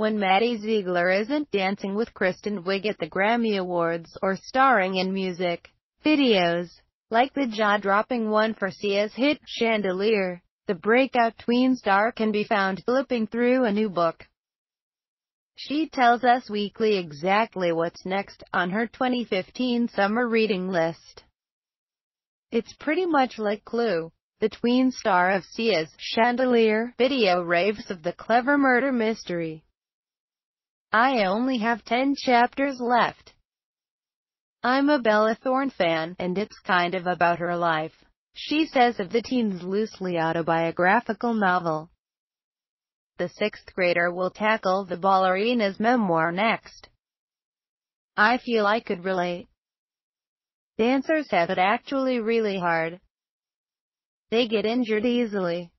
When Maddie Ziegler isn't dancing with Kristen Wiig at the Grammy Awards or starring in music videos, like the jaw-dropping one for Sia's hit, Chandelier, the breakout tween star can be found flipping through a new book. She tells us weekly exactly what's next on her 2015 summer reading list. It's pretty much like Clue. The tween star of Sia's Chandelier video raves of the clever murder mystery, I only have 10 chapters left. I'm a Bella Thorne fan, and it's kind of about her life. She says of the teen's loosely autobiographical novel. The sixth grader will tackle the ballerina's memoir next. I feel I could relate. Dancers have it actually really hard. They get injured easily.